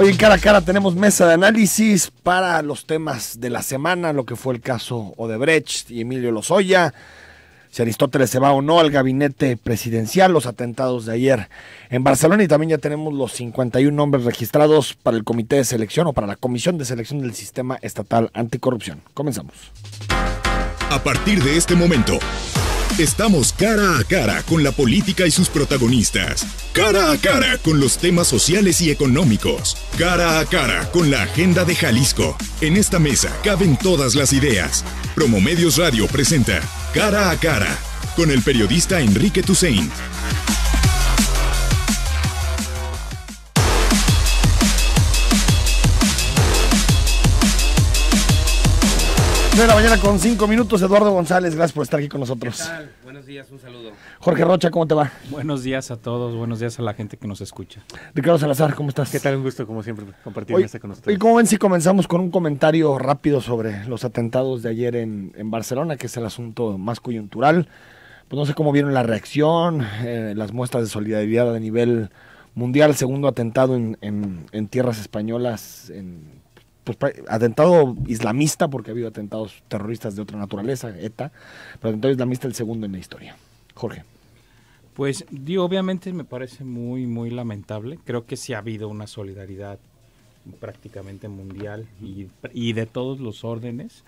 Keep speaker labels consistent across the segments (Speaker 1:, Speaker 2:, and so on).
Speaker 1: Hoy en cara a cara tenemos mesa de análisis para los temas de la semana, lo que fue el caso Odebrecht y Emilio Lozoya, si Aristóteles se va o no al gabinete presidencial, los atentados de ayer en Barcelona y también ya tenemos los 51 nombres registrados para el comité de selección o para la comisión de selección del sistema estatal anticorrupción. Comenzamos. A partir de
Speaker 2: este momento. Estamos cara a cara con la política y sus protagonistas. Cara a cara con los temas sociales y económicos. Cara a cara con la agenda de Jalisco. En esta mesa caben todas las ideas. Promomedios Radio presenta Cara a cara con el periodista Enrique Toussaint.
Speaker 1: de la mañana con cinco minutos. Eduardo González, gracias por estar aquí con nosotros. ¿Qué
Speaker 3: Buenos días, un saludo. Jorge Rocha, ¿cómo te va? Buenos días a todos, buenos
Speaker 4: días a la gente que nos escucha. Ricardo Salazar, ¿cómo estás? ¿Qué tal? Un gusto, como siempre, compartir este con
Speaker 1: ustedes. Y como ven, si comenzamos con un comentario rápido sobre los atentados de ayer en, Barcelona, que es el asunto más coyuntural. Pues no sé cómo vieron la reacción, eh, las muestras de solidaridad a nivel mundial, segundo atentado en, en tierras españolas en pues, atentado islamista, porque ha habido atentados terroristas de otra naturaleza, ETA, pero atentado islamista el segundo en la historia. Jorge.
Speaker 3: Pues obviamente me parece muy, muy lamentable. Creo que sí ha habido una solidaridad prácticamente mundial y, de todos los órdenes.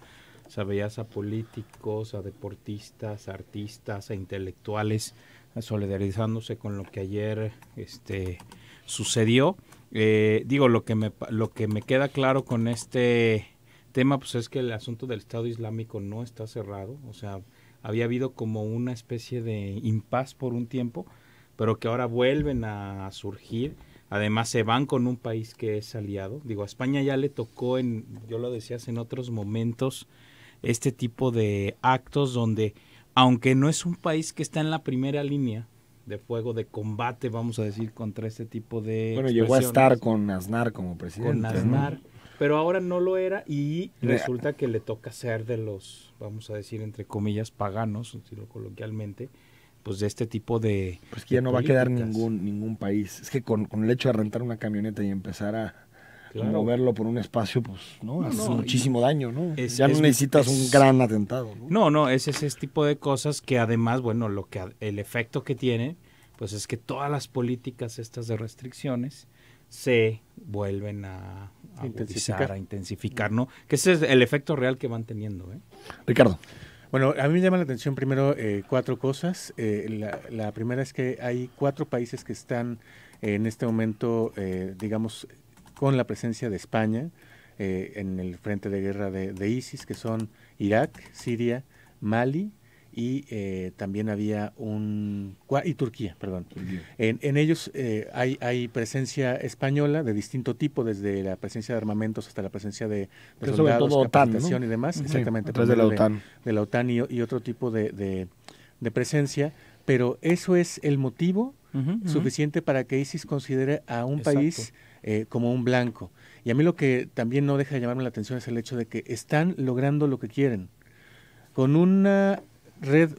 Speaker 3: Sabías a políticos, a deportistas, a artistas, a intelectuales solidarizándose con lo que ayer este, sucedió. Eh, digo, lo que, me, lo que me queda claro con este tema, pues es que el asunto del Estado Islámico no está cerrado, o sea, había habido como una especie de impas por un tiempo, pero que ahora vuelven a surgir. Además se van con un país que es aliado. Digo, a España ya le tocó en, yo lo decías en otros momentos, este tipo de actos donde, aunque no es un país que está en la primera línea, de fuego, de combate, vamos a decir, contra este tipo de... Bueno, llegó a estar con Aznar como presidente. Con Aznar, pero ahora no lo era y resulta que le toca ser de los, vamos a decir, entre comillas, paganos, lo coloquialmente, pues de este tipo de... Pues que ya no va a quedar
Speaker 1: ningún, ningún país. Es que con, con el hecho de rentar una camioneta y empezar a Moverlo por un espacio, pues, ¿no? Hace muchísimo daño, ¿no? ya no necesitas un gran atentado.
Speaker 3: ¿no? no, no, es ese tipo de cosas que además, bueno, lo que el efecto que tiene, pues es que todas las políticas estas de restricciones se vuelven a, intensificar,
Speaker 4: ¿no? Que ese es el efecto real que van teniendo, ¿eh? Ricardo. Bueno, a mí me llama la atención primero eh, cuatro cosas. Eh, la, primera es que hay cuatro países que están en este momento, eh, digamos, con la presencia de España eh, en el frente de guerra de, ISIS, que son Irak, Siria, Mali y eh, también había un y Turquía, perdón. En, ellos eh, hay, hay, presencia española de distinto tipo, desde la presencia de armamentos hasta la presencia de, soldados, capacitación y demás, exactamente, de la OTAN, de, la OTAN y, otro tipo de, de presencia, pero eso es el motivo suficiente para que ISIS considere a un país eh, como un blanco. Y a mí lo que también no deja de llamarme la atención es el hecho de que están logrando lo que quieren. Con una red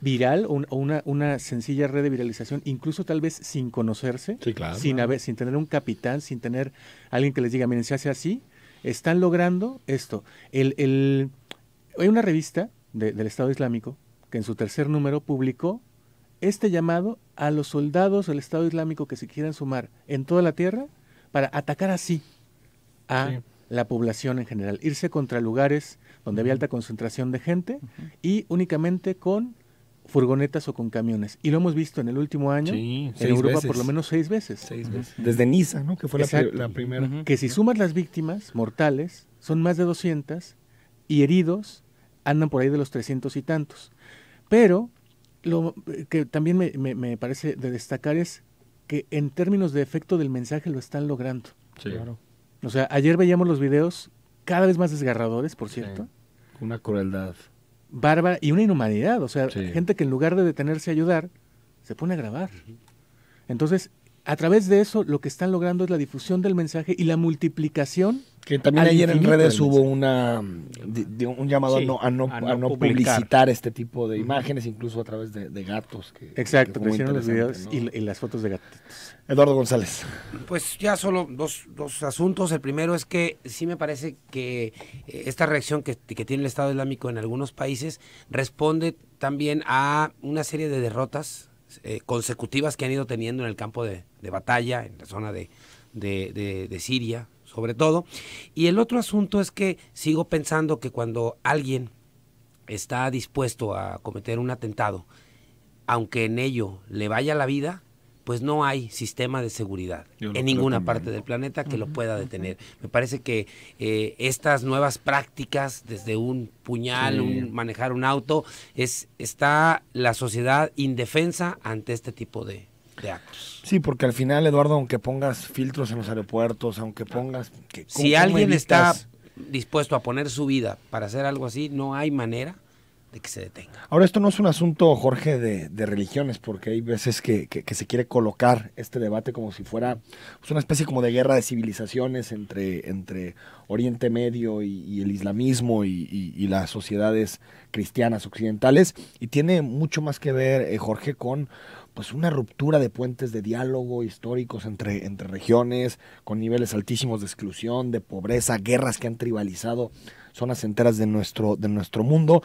Speaker 4: viral o, una, una, sencilla red de viralización, incluso tal vez sin conocerse, sin, haber, sin tener un capitán, sin tener alguien que les diga, miren, se hace así, están logrando esto. El, el, hay una revista del Estado Islámico que en su tercer número publicó este llamado a los soldados del Estado Islámico que se quieran sumar en toda la tierra para atacar así a la población en general, irse contra lugares donde había alta concentración de gente y únicamente con furgonetas o con camiones. Y lo hemos visto en el último año en Europa por lo menos seis veces. Desde Niza, ¿no? Que fue la, primera. Que si sumas las víctimas mortales, son más de 200 y heridos andan por ahí de los 300 y tantos. Pero lo que también me, me parece de destacar es que en términos de efecto del mensaje lo están logrando. Sí. Claro. O sea, ayer veíamos los videos cada vez más desgarradores, por cierto. Una crueldad. Bárbara y una inhumanidad. O sea, gente que en lugar de detenerse a ayudar, se pone a grabar. Entonces, a través de eso, lo que están logrando es la difusión del mensaje y la multiplicación que también ayer en redes hubo
Speaker 1: una, un llamado a, no, a, no, publicitar este tipo de imágenes, incluso a través de, gatos. Que,
Speaker 4: Exacto, los videos y, las fotos de gatos. Eduardo González.
Speaker 5: Pues ya solo dos, dos asuntos. El primero es que sí me parece que eh, esta reacción que, tiene el Estado Islámico en algunos países responde también a una serie de derrotas eh, consecutivas que han ido teniendo en el campo de, batalla, en la zona de, de Siria, sobre todo. Y el otro asunto es que sigo pensando que cuando alguien está dispuesto a cometer un atentado, aunque en ello le vaya la vida, pues no hay sistema de seguridad en ninguna parte del planeta que lo pueda detener. Me parece que eh, estas nuevas prácticas, desde un puñal, un manejar un auto, es está la sociedad indefensa ante este tipo de,
Speaker 1: Sí, porque al final, Eduardo, aunque pongas filtros en los aeropuertos, aunque ah. pongas... si alguien está
Speaker 5: dispuesto a poner su vida para hacer algo así, no hay manera de que se detenga.
Speaker 1: Ahora, esto no es un asunto, Jorge, de, religiones, porque hay veces que, se quiere colocar este debate como si fuera pues, una especie como de guerra de civilizaciones entre, Oriente Medio y, el islamismo y, las sociedades cristianas occidentales, y tiene mucho más que ver, eh, Jorge, con pues una ruptura de puentes de diálogo históricos entre, entre regiones, con niveles altísimos de exclusión, de pobreza, guerras que han tribalizado zonas enteras de nuestro, de nuestro mundo.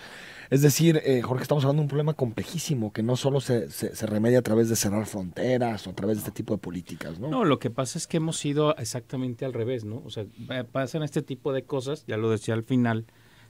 Speaker 1: Es decir, eh, Jorge, estamos hablando de un problema complejísimo que no solo se, remedia a través de cerrar fronteras o a través de este tipo de políticas, ¿no?
Speaker 3: No, lo que pasa es que hemos ido exactamente al revés, ¿no? O sea, eh, pasan este tipo de cosas, ya lo decía al final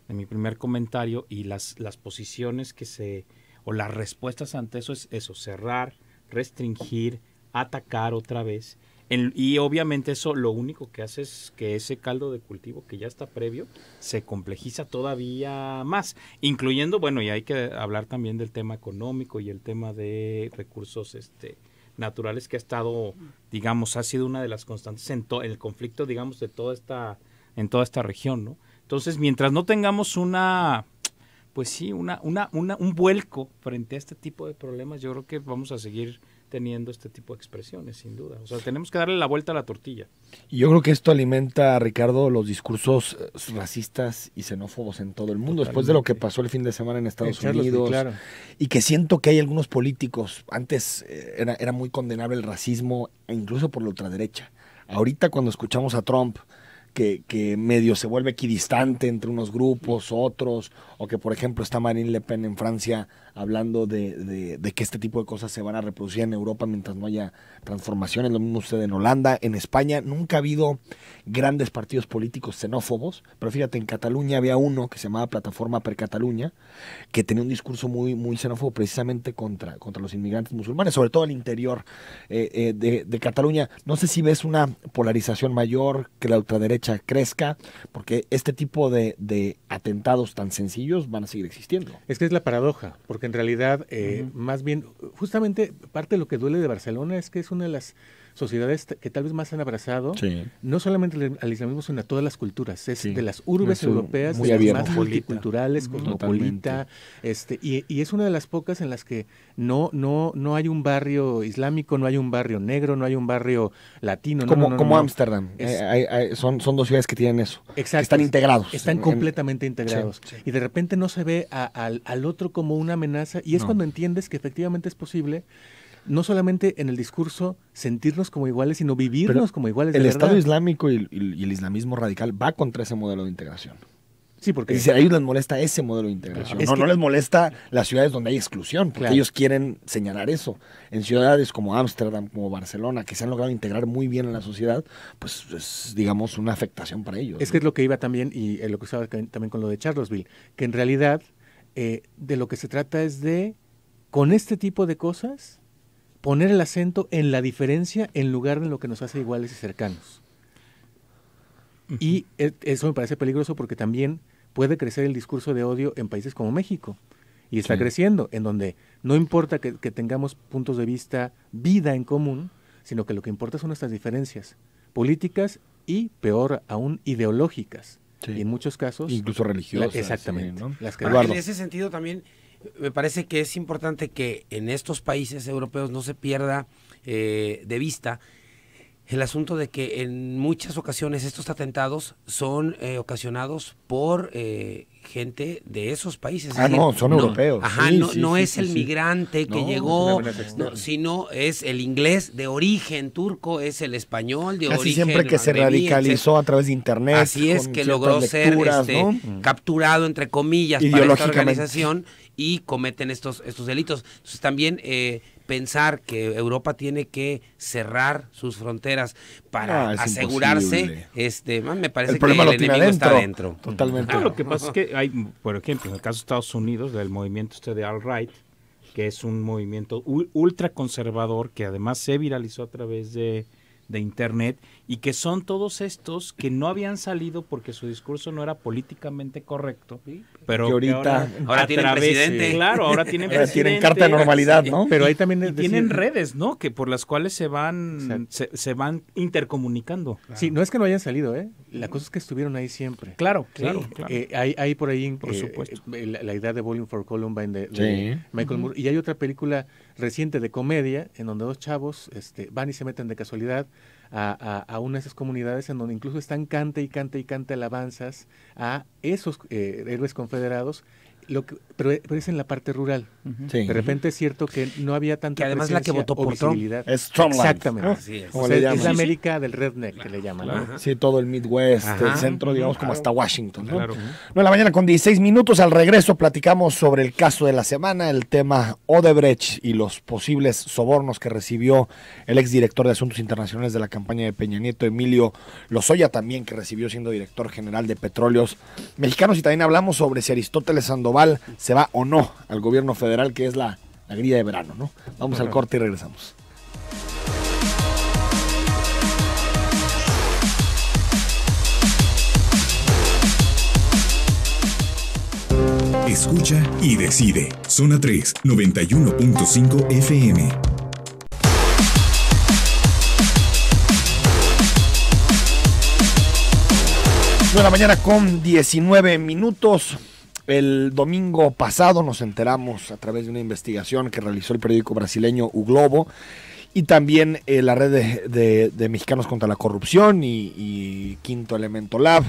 Speaker 3: de mi primer comentario, y las, las posiciones que se o las respuestas ante eso es eso, cerrar, restringir, atacar otra vez. y obviamente eso lo único que hace es que ese caldo de cultivo que ya está previo se complejiza todavía más, incluyendo, bueno, y hay que hablar también del tema económico y el tema de recursos este, naturales que ha estado, digamos, ha sido una de las constantes en el conflicto, digamos, de toda esta, en toda esta región, ¿no? Entonces, mientras no tengamos una pues sí, una, una, una, un vuelco frente a este tipo de problemas, yo creo que vamos a seguir teniendo este tipo de expresiones, sin duda. O sea, tenemos que darle la vuelta a la tortilla.
Speaker 1: Y yo creo que esto alimenta, Ricardo, los discursos eh, racistas y xenófobos en todo el mundo, después de lo que pasó el fin de semana en Estados Unidos. Y que siento que hay algunos políticos, antes eh, era, era muy condenable el racismo, e incluso por la ultraderecha. Ahorita cuando escuchamos a Trump, que, medio se vuelve equidistante entre unos grupos, otros, o que por ejemplo está Marine Le Pen en Francia hablando de, que este tipo de cosas se van a reproducir en Europa mientras no haya transformaciones. Lo mismo usted en Holanda, en España. Nunca ha habido grandes partidos políticos xenófobos, pero fíjate, en Cataluña había uno que se llamaba Plataforma per Cataluña, que tenía un discurso muy, muy xenófobo precisamente contra, contra los inmigrantes musulmanes, sobre todo el interior eh, eh, de, Cataluña. No sé si ves una polarización mayor, que la ultraderecha crezca,
Speaker 4: porque este tipo de, de atentados tan sencillos van a seguir existiendo. Es que es la paradoja, porque en realidad, eh, más bien, justamente parte de lo que duele de Barcelona es que es una de las sociedades que tal vez más han abrazado no solamente al islamismo, sino a todas las culturas. Es de las urbes europeas más multiculturales, cosmopolita. Este, y, y, es una de las pocas en las que no, no, no hay un barrio islámico, no hay un barrio negro, no hay un barrio latino. Como, como Ámsterdam. Eh, son, son dos ciudades que tienen eso.
Speaker 1: están integrados. Están completamente integrados.
Speaker 4: y de repente no se ve al, al otro como una amenaza. Y es cuando entiendes que efectivamente es posible no solamente en el discurso sentirnos como iguales, sino vivirnos como iguales. El Estado
Speaker 1: Islámico y el, islamismo radical va contra ese modelo de integración. Sí, porque... si a ellos les molesta ese modelo de integración. no, no les molesta las ciudades donde hay exclusión, ellos quieren señalar eso. En ciudades como Ámsterdam, como
Speaker 4: Barcelona, que se han logrado integrar muy bien en la sociedad, pues es, digamos, una afectación para ellos. Es que es lo que iba también, y lo que estaba también con lo de Charlottesville, que en realidad eh, de lo que se trata es de, con este tipo de cosas, poner el acento en la diferencia en lugar de lo que nos hace iguales y cercanos. Y e, eso me parece peligroso porque también puede crecer el discurso de odio en países como México. Y está creciendo, en donde no importa que, tengamos puntos de vista, vida en común, sino que lo que importa son nuestras diferencias políticas y, peor aún, ideológicas. Y en muchos casos... Incluso religiosas. exactamente. en ese
Speaker 5: sentido también me parece que es importante que en estos países europeos no se pierda eh, de vista el asunto de que en muchas ocasiones estos atentados son eh, ocasionados por eh, gente de esos países. Ah, no, son europeos. Ajá, no, es el migrante que llegó, sino es el inglés de origen turco, es el español de origen. siempre que se radicalizó a través de internet. Así es que logró ser este, capturado, entre comillas, para esta organización y cometen estos, estos delitos. Entonces también... Eh, pensar que Europa tiene que cerrar sus fronteras para ah, asegurarse, este, me parece el que el enemigo está dentro. Totalmente. Ah, lo que pasa es que
Speaker 3: hay, por ejemplo, en el caso de Estados Unidos, del movimiento este de alt-right, que es un movimiento ultraconservador que además se viralizó a través de, de Internet y que son todos estos que no habían salido porque su discurso no era políticamente correcto, pues, pero ahorita ahora, ah, tienen Claro, ahora tienen tienen carta de normalidad, ¿no? Pero ahí también tienen redes, ¿no? Que por las cuales se
Speaker 4: van se, van intercomunicando. Sí, no es que no hayan salido, ¿eh? La cosa es que estuvieron ahí siempre. Claro, claro. Eh, claro. hay, hay, por ahí por eh, supuesto eh, la, idea de Bowling for Columbine de, Michael Moore y hay otra película reciente de comedia en donde dos chavos este, van y se meten de casualidad a, a, una de esas comunidades en donde incluso están cante y cante y cante alabanzas a esos eh, héroes confederados lo pero, es en la parte rural. De repente es cierto que no había tanta que además la que votó por Trump es Exactamente. es. es la América del redneck que le llaman. Sí, todo el Midwest, el centro, digamos,
Speaker 1: como hasta Washington. ¿no? en la mañana con 16 minutos al regreso platicamos sobre el caso de la semana, el tema Odebrecht y los posibles sobornos que recibió el ex director de Asuntos Internacionales de la campaña de Peña Nieto, Emilio Lozoya, también que recibió siendo director general de Petróleos Mexicanos. Y también hablamos sobre si Aristóteles Sandoval se va o no al gobierno federal, que es la, la grilla de verano, ¿no? Vamos al corte y regresamos.
Speaker 2: Escucha y decide. Zona 3, 91.5 FM.
Speaker 4: De
Speaker 1: la mañana con 19 minutos. El domingo pasado nos enteramos a través de una investigación que realizó el periódico brasileño U Globo y también eh, la red de, Mexicanos contra la Corrupción y, Quinto Elemento Lab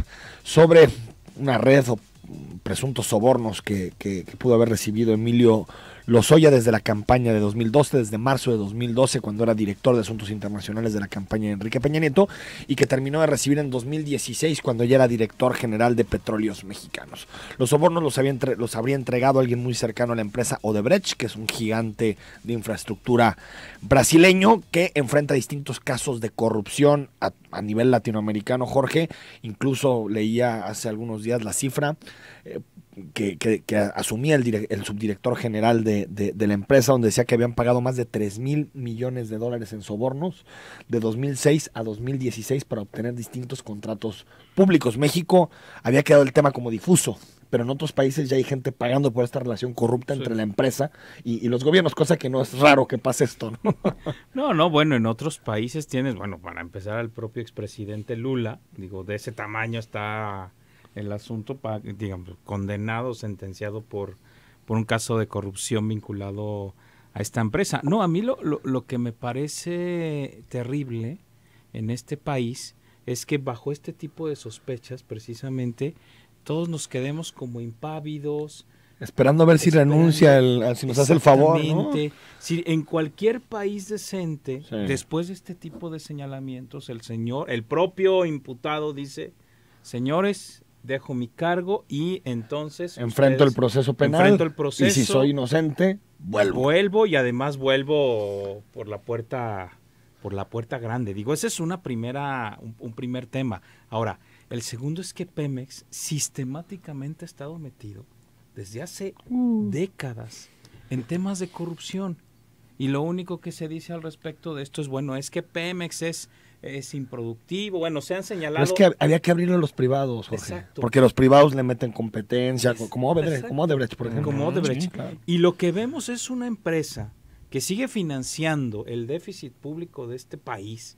Speaker 1: sobre una red o presuntos sobornos que pudo haber recibido Emilio Lozoya desde la campaña de 2012, desde marzo de 2012, cuando era director de Asuntos Internacionales de la campaña de Enrique Peña Nieto, y que terminó de recibir en 2016 cuando ya era director general de Petróleos Mexicanos. Los sobornos los, los habría entregado alguien muy cercano a la empresa Odebrecht, que es un gigante de infraestructura brasileño que enfrenta distintos casos de corrupción a, nivel latinoamericano, Jorge. Incluso leía hace algunos días la cifra. Eh, que, asumía el, el, subdirector general de, de, la empresa, donde decía que habían pagado más de 3 mil millones de dólares en sobornos de 2006 a 2016 para obtener distintos contratos públicos. México había quedado el tema como difuso, pero en otros países ya hay gente pagando por esta relación corrupta entre la empresa y, los gobiernos, cosa que no es raro que pase esto. ¿no?
Speaker 3: no, no, bueno, en otros países tienes, bueno, para empezar al propio expresidente Lula, digo, de ese tamaño está el asunto, digamos, condenado, sentenciado por, por un caso de corrupción vinculado a esta empresa. No, a mí lo, lo, que me parece terrible en este país es que bajo este tipo de sospechas, precisamente, todos nos quedemos como impávidos, Esperando a ver si renuncia, el, si nos hace el favor. ¿no? Si en cualquier país decente, después de este tipo de señalamientos, el señor, el propio imputado dice, señores, dejo mi cargo y entonces... Enfrento el proceso penal. Enfrento el proceso. Y si soy inocente, vuelvo. Vuelvo y además vuelvo por la puerta, por la puerta grande. Digo, ese es una primera, un, primer tema. Ahora, el segundo es que Pemex sistemáticamente ha estado metido desde hace mm. décadas en temas de corrupción. Y lo único que se dice al respecto de esto es, bueno, es que Pemex es es improductivo. Bueno, se han señalado. es que
Speaker 1: había que abrirlo a los privados, Jorge. Porque los privados le meten competencia, como, Odebrecht, como Odebrecht, por ejemplo. Como ah, Odebrecht.
Speaker 3: Y lo que vemos es una empresa que sigue financiando el déficit público de este país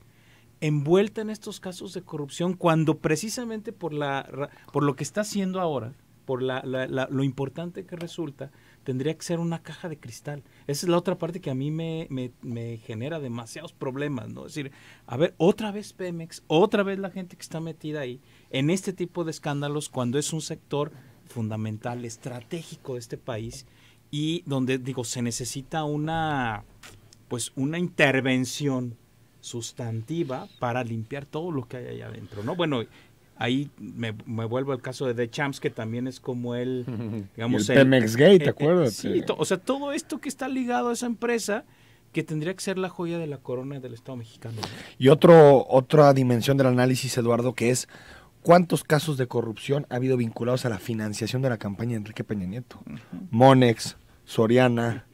Speaker 3: envuelta en estos casos de corrupción cuando precisamente por la por lo que está haciendo ahora por la, lo importante que resulta tendría que ser una caja de cristal. Esa es la otra parte que a mí me, genera demasiados problemas, ¿no? Es decir, a ver, otra vez Pemex, otra vez la gente que está metida ahí en este tipo de escándalos cuando es un sector fundamental, estratégico de este país y donde, digo, se necesita una, pues, una intervención sustantiva para limpiar todo lo que hay ahí adentro, ¿no? Bueno, Ahí me, vuelvo al caso de The Champs, que también es como el, digamos... el, Pemex Gate, ¿te acuerdas? sí, eh. o sea, todo esto que está ligado a esa empresa que tendría que ser la joya de la corona del Estado mexicano.
Speaker 1: Y otro, otra dimensión del análisis, Eduardo, que es cuántos casos de corrupción ha habido vinculados a la financiación de la campaña de Enrique Peña Nieto. Monex, Soriana,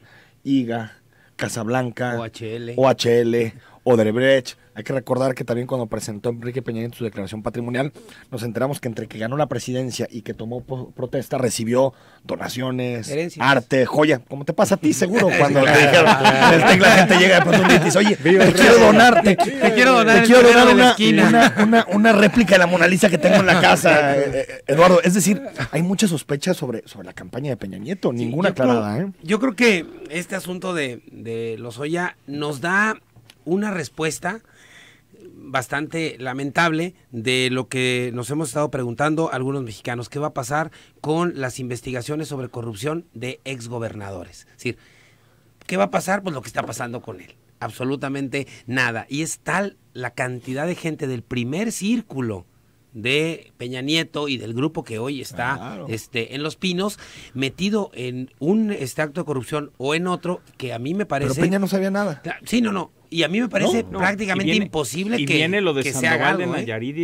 Speaker 1: IGA, Casablanca, OHL, OHL Odebrecht. Hay que recordar que también cuando presentó Enrique Peña Nieto su declaración patrimonial, nos enteramos que entre que ganó la presidencia y que tomó protesta, recibió donaciones, arte, joya, como te pasa a ti seguro cuando la gente llega de pronto y dice, oye, te quiero donar, te, quiero donar, te quiero donar una, una, una, réplica de la Mona Lisa que tengo en la casa, eh, eh, Eduardo. Es decir, hay muchas sospechas sobre, sobre la campaña de Peña Nieto, ninguna aclarada. ¿eh?
Speaker 5: Yo creo que este asunto de, de Lozoya nos da una respuesta bastante lamentable de lo que nos hemos estado preguntando algunos mexicanos, qué va a pasar con las investigaciones sobre corrupción de exgobernadores. Es decir, ¿qué va a pasar? Pues lo que está pasando con él. Absolutamente nada. Y es tal la cantidad de gente del primer círculo de Peña Nieto y del grupo que hoy está este, en Los Pinos, metido en un este acto de corrupción o en otro que a mí me parece... Pero Peña no sabía nada. Sí, no, no. Y a mí me parece prácticamente imposible y que. viene lo de Sandoval de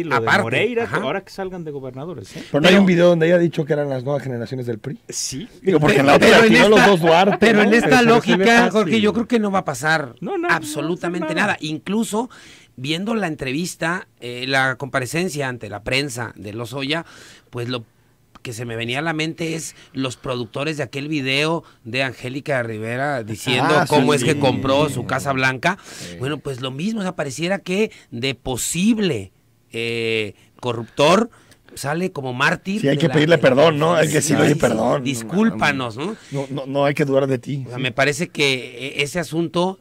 Speaker 5: ¿eh? lo de Moreira, ahora que salgan de gobernadores. ¿eh?
Speaker 3: Pero no hay
Speaker 1: un video donde haya dicho que eran las nuevas generaciones del PRI. Sí. Digo, porque en la otra en esta, los
Speaker 4: Pero en esta
Speaker 5: lógica, Jorge, yo creo que no va a pasar absolutamente nada. Incluso viendo la entrevista, eh, la comparecencia ante la prensa de Lozoya, pues lo que se me venía a la mente es los productores de aquel video de Angélica Rivera diciendo ah, cómo es que compró su Casa Blanca. Bueno, pues lo mismo, o sea, pareciera que de posible eh, corruptor sale como mártir. Sí, hay que pedirle perdón, ¿no? Hay que decirle perdón. Discúlpanos, ¿no? No, ¿no? hay que dudar de ti. O sea, me parece que eh, ese asunto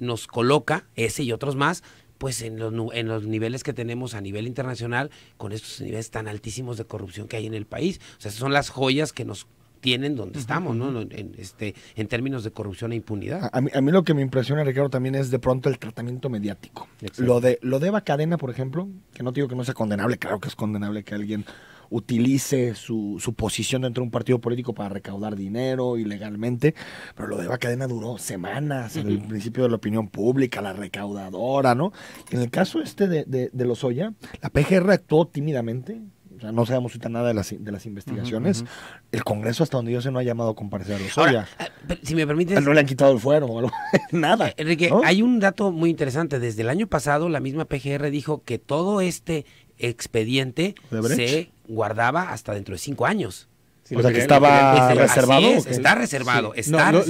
Speaker 5: nos coloca, ese y otros más, pues en los, en los niveles que tenemos a nivel internacional con estos niveles tan altísimos de corrupción que hay en el país. O sea, son las joyas que nos tienen donde estamos, ¿no? En, este, en términos de corrupción e impunidad.
Speaker 1: A mí, a mí, lo que me impresiona, Ricardo, también es de pronto el tratamiento mediático. Lo de, lo de Eva Cadena, por ejemplo, que no digo que no sea condenable, claro que es condenable que alguien utilice su, posición dentro de un partido político para recaudar dinero ilegalmente, pero lo de Bacadena duró semanas, en el principio de la opinión pública, la recaudadora, ¿no? En el caso este de, de, de Lozoya, la PGR actuó tímidamente, o sea, no sabemos nada de las, de las investigaciones. El Congreso, hasta donde yo sé, no ha llamado a comparecer a Lozoya. Ahora,
Speaker 5: ah, si me permites. No le han quitado el fuero o algo. nada. Eh, Enrique, hay un dato muy interesante. Desde el año pasado, la misma PGR dijo que todo este expediente se guardaba hasta dentro de cinco años. o sea que estaba reservado. está reservado. Está Lo,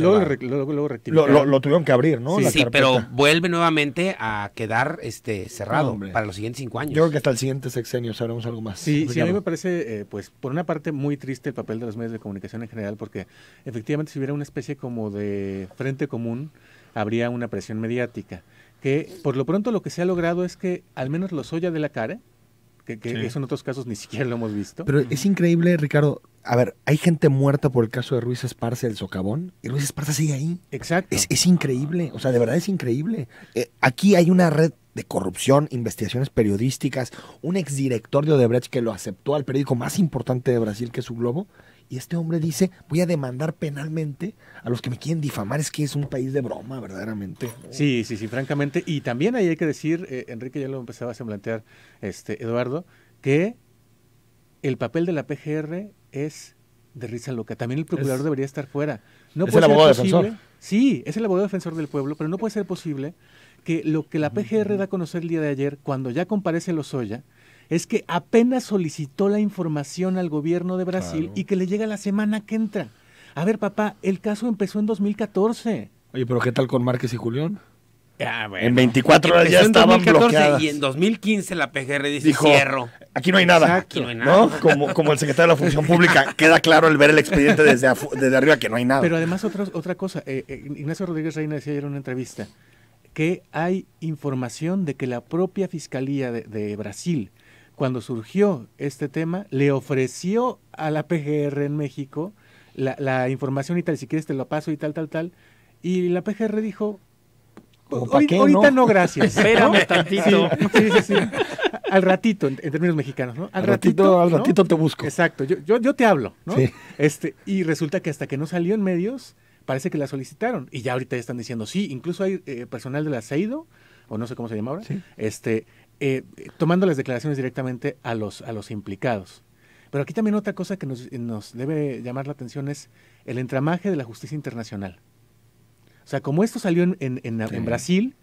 Speaker 1: tuvieron que abrir, ¿no? Sí, sí pero
Speaker 5: vuelve nuevamente a quedar este cerrado para los siguientes cinco años. Yo creo que hasta el siguiente sexenio sabremos algo más. Sí, a mí me
Speaker 4: parece, eh, pues, por una parte muy triste el papel de los medios de comunicación en general, porque efectivamente si hubiera una especie como de frente común, habría una presión mediática. Que por lo pronto lo que se ha logrado es que al menos los Oya de la cara que, eso en otros casos ni siquiera lo hemos visto. Pero es
Speaker 1: increíble, Ricardo. A ver, hay gente muerta por el caso de Ruiz Esparza, el socavón, y Ruiz Esparza sigue ahí. Exacto. Es, increíble, o sea, de verdad es increíble. Eh, aquí hay una red de corrupción, investigaciones periodísticas, un exdirector de Odebrecht que lo aceptó al periódico más importante de Brasil, que es su Globo, y este hombre dice, voy a demandar penalmente a los que me quieren difamar. Es que es un país de broma, verdaderamente.
Speaker 4: Sí, sí, sí, francamente. Y también ahí hay que decir, eh, Enrique, ya lo empezaba a plantear, este, Eduardo, que el papel de la PGR es de risa loca. También el procurador debería estar fuera. No es el abogado defensor. Sí, es el abogado defensor del pueblo, pero no puede ser posible que lo que la PGR da a conocer el día de ayer, cuando ya comparece Lozoya, es que apenas solicitó la información al gobierno de Brasil y que le llega la semana que entra. A ver, papá, el caso empezó en 2014.
Speaker 1: Oye, pero ¿qué tal con Márquez y Julián?
Speaker 4: En
Speaker 5: 24 horas ya estaban 2014 Y en 2015 la PGR dice Dijo, cierro. Aquí no hay nada. no
Speaker 1: Como, el secretario de la Función Pública. Queda claro el ver el expediente desde, arriba que no hay nada. Pero
Speaker 5: además otra,
Speaker 4: otra cosa. Eh, eh, Ignacio Rodríguez Reina decía ayer en una entrevista que hay información de que la propia Fiscalía de Brasil cuando surgió este tema, le ofreció a la PGR en México la, información y tal, si quieres te lo paso y tal, tal, tal. Y la PGR dijo, ahorita no, gracias. Espérame tantito. Sí, sí, sí, al ratito, en, términos mexicanos, ¿no? Al, ratito, Al ratito te busco. Exacto, yo, yo, yo te hablo, ¿no? Este, y resulta que hasta que no salió en medios, parece que la solicitaron. Y ya ahorita ya están diciendo, sí, incluso hay eh, personal del la o no sé cómo se llama ahora, este, eh, tomando las declaraciones directamente a los, a los implicados. Pero aquí también otra cosa que nos, nos debe llamar la atención es el entramaje de la justicia internacional. O sea, como esto salió en, en, Brasil,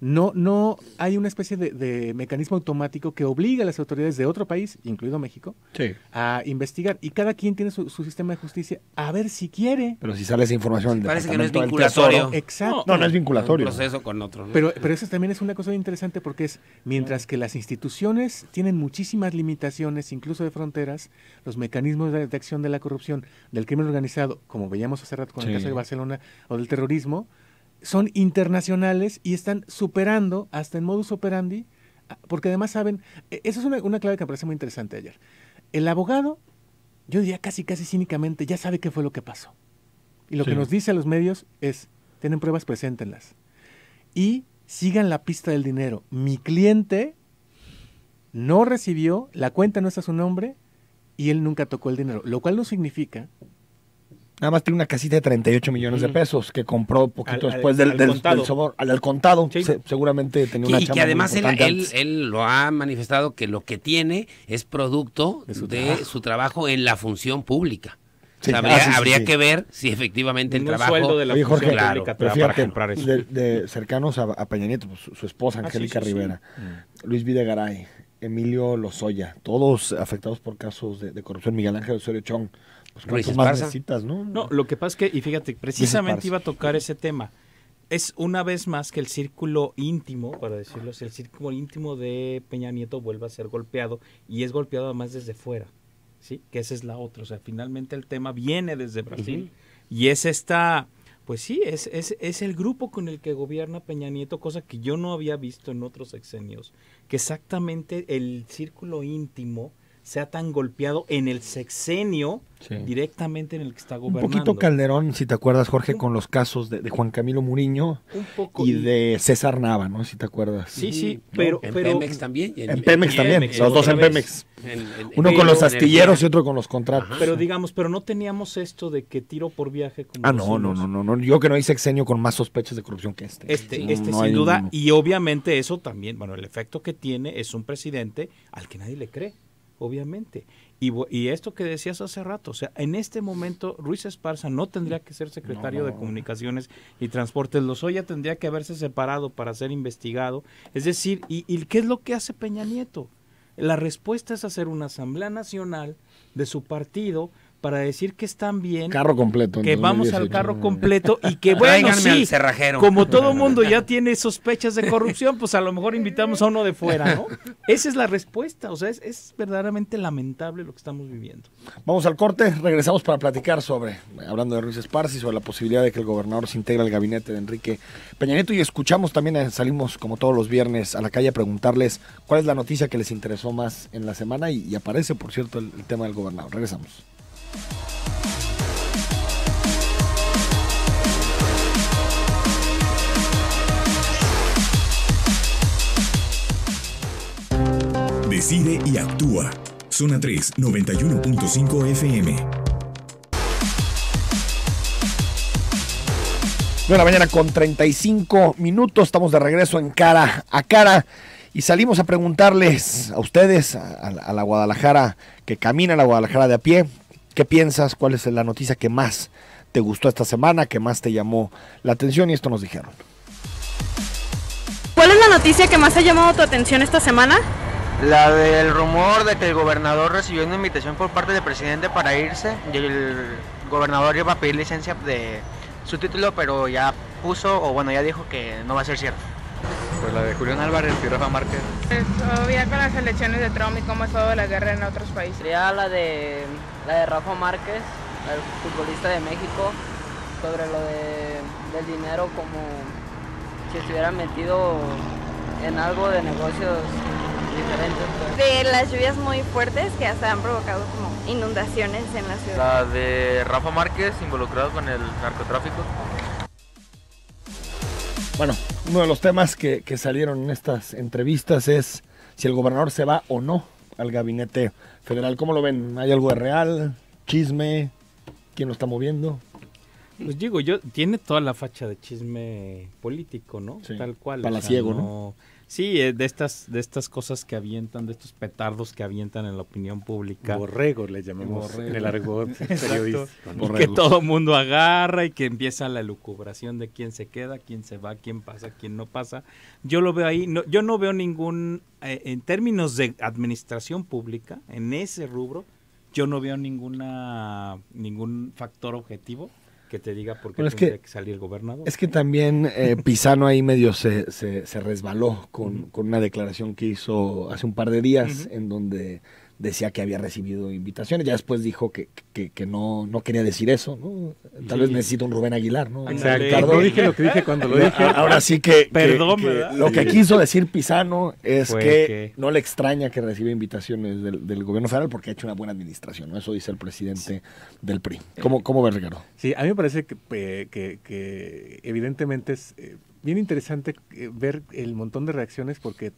Speaker 4: no, no hay una especie de, mecanismo automático que obliga a las autoridades de otro país, incluido México, a investigar. Y cada quien tiene su, sistema de justicia a ver si quiere.
Speaker 1: Pero si sale esa información. parece que no es vinculatorio. Exacto. No, no es vinculatorio. proceso con otro. Pero, pero
Speaker 4: eso también es una cosa interesante porque es, mientras que las instituciones tienen muchísimas limitaciones, incluso de fronteras, los mecanismos de, detección de la corrupción, del crimen organizado, como veíamos hace rato con el caso de Barcelona o del terrorismo, son internacionales y están superando hasta en modus operandi, porque además saben, e, esa es una, clave que me parece muy interesante ayer. El abogado, yo diría casi, casi cínicamente, ya sabe qué fue lo que pasó. Y lo que nos dice a los medios es, tienen pruebas, preséntenlas. Y sigan la pista del dinero. Mi cliente no recibió, la cuenta no está a su nombre y él nunca tocó el dinero, lo cual no significa
Speaker 1: Nada más tiene una casita de 38 millones de pesos que compró poquito después del, al,
Speaker 4: contado. seguramente tenía
Speaker 1: una y, Y que además él,
Speaker 5: lo ha manifestado que lo que tiene es producto de su, trabajo. en la función pública. habría, ah, que ver si efectivamente el trabajo. sueldo de la
Speaker 1: cercanos a, Peña Nieto, pues, su, esposa ah, Angélica Rivera, mm. Luis Videgaray, Emilio Lozoya, todos afectados por casos de, de corrupción, Miguel Ángel Osorio Chong pues, ¿no?
Speaker 3: lo que pasa es que, y fíjate, precisamente iba a tocar ese tema. Es una vez más que el círculo íntimo, para decirlo así, el círculo íntimo de Peña Nieto vuelve a ser golpeado y es golpeado además desde fuera, ¿sí? Que esa es la otra. O sea, finalmente el tema viene desde Brasil y es esta, pues sí, es, es, es, el grupo con el que gobierna Peña Nieto, cosa que yo no había visto en otros exenios, que exactamente el círculo íntimo sea tan golpeado en el sexenio directamente en el que está gobernando. Un poquito
Speaker 1: Calderón, si te acuerdas, Jorge, con los casos de, Juan Camilo Muriño y de César Nava, ¿no? Si te acuerdas. Sí, sí,
Speaker 3: pero... en Pemex también. en, Pemex también,
Speaker 1: los dos en Pemex. Uno con los astilleros y otro con los contratos. pero
Speaker 3: digamos, pero no teníamos esto de que tiro por viaje. Como ah, no, no,
Speaker 4: no,
Speaker 1: no, Yo que no hay sexenio con más sospechas de corrupción que este. Este, este sin duda.
Speaker 3: Y obviamente eso también, bueno, el efecto que tiene es un presidente al que nadie le cree obviamente. Y, y, esto que decías hace rato, o sea, en este momento Ruiz Esparza no tendría que ser secretario de Comunicaciones y Transportes, Lozoya tendría que haberse separado para ser investigado. Es decir, ¿y, y qué es lo que hace Peña Nieto? La respuesta es hacer una asamblea nacional de su partido para decir que están bien. Carro completo. Que vamos al carro completo y que bueno, sí, como todo mundo ya tiene sospechas de corrupción, pues a lo mejor invitamos a uno de fuera, ¿no? Esa es la respuesta, o sea, es, verdaderamente lamentable lo que estamos viviendo.
Speaker 1: Vamos al corte, regresamos para platicar sobre, hablando de Ruiz Esparci, sobre la posibilidad de que el gobernador se integre al gabinete de Enrique Peña Nieto y escuchamos también, eh, salimos como todos los viernes a la calle a preguntarles cuál es la noticia que les interesó más en la semana y, aparece, por cierto, el tema del gobernador. Regresamos.
Speaker 2: Decide y actúa. Zona 3, 91.5 FM.
Speaker 1: Buena mañana con 35 minutos. Estamos de regreso en cara a cara. Y salimos a preguntarles a ustedes, a, la Guadalajara que camina, la Guadalajara de a pie, ¿Qué piensas? ¿Cuál es la noticia que más te gustó esta semana, que más te llamó la atención? Y esto nos dijeron.
Speaker 5: ¿Cuál es la noticia que más ha
Speaker 4: llamado tu atención esta semana?
Speaker 5: La del rumor de que el gobernador recibió una invitación por parte del presidente para irse y el gobernador iba a pedir licencia de su título, pero ya puso, o bueno, ya dijo que no va a ser cierto. Pues, la de Julián Álvarez
Speaker 4: y
Speaker 2: Rafa Márquez.
Speaker 5: Todavía pues, con las elecciones de Trump y cómo es estado la guerra en otros países. Sería la de, la de Rafa Márquez, el futbolista de México, sobre lo del dinero como si estuviera metido en algo
Speaker 3: de negocios diferentes. Pues. De las lluvias muy fuertes que hasta han provocado como inundaciones en la ciudad. La
Speaker 5: de Rafa Márquez involucrado con el narcotráfico.
Speaker 1: Bueno, uno de los temas que, salieron en estas entrevistas es si el gobernador se va o no al gabinete federal. ¿Cómo lo ven? ¿Hay algo de real? ¿Chisme? ¿Quién lo está moviendo?
Speaker 3: Pues digo, yo tiene toda la facha de chisme político, ¿no? Tal cual. Palaciego, ¿no? Sí, eh, de estas, de estas cosas que avientan, de estos petardos que avientan en la opinión pública. Borrego le llamamos en el argot periodista. Y que todo mundo agarra y que empieza la lucubración de quién se queda, quién se va, quién pasa, quién no pasa. Yo lo veo ahí, yo no veo ningún, eh, en términos de administración pública, en ese rubro, yo no veo ninguna, ningún factor objetivo que te diga por es que, gobernador. Es
Speaker 1: que también eh, Pisano ahí medio se, se, resbaló con, una declaración que hizo hace un par de días en donde decía que había recibido invitaciones, ya después dijo que, no, no quería decir eso, ¿no? Tal vez necesito un Rubén Aguilar, ¿no? Exacto. dije lo que dije cuando lo dije. Ahora sí que, Perdón, lo que quiso decir Pisano es que, no le extraña que reciba invitaciones del, gobierno federal porque ha hecho una buena administración, Eso dice el presidente del PRI. ¿Cómo, cómo ves, Ricardo?
Speaker 4: Sí, a mí me parece que, evidentemente es... Eh, bien interesante eh, ver el montón de reacciones porque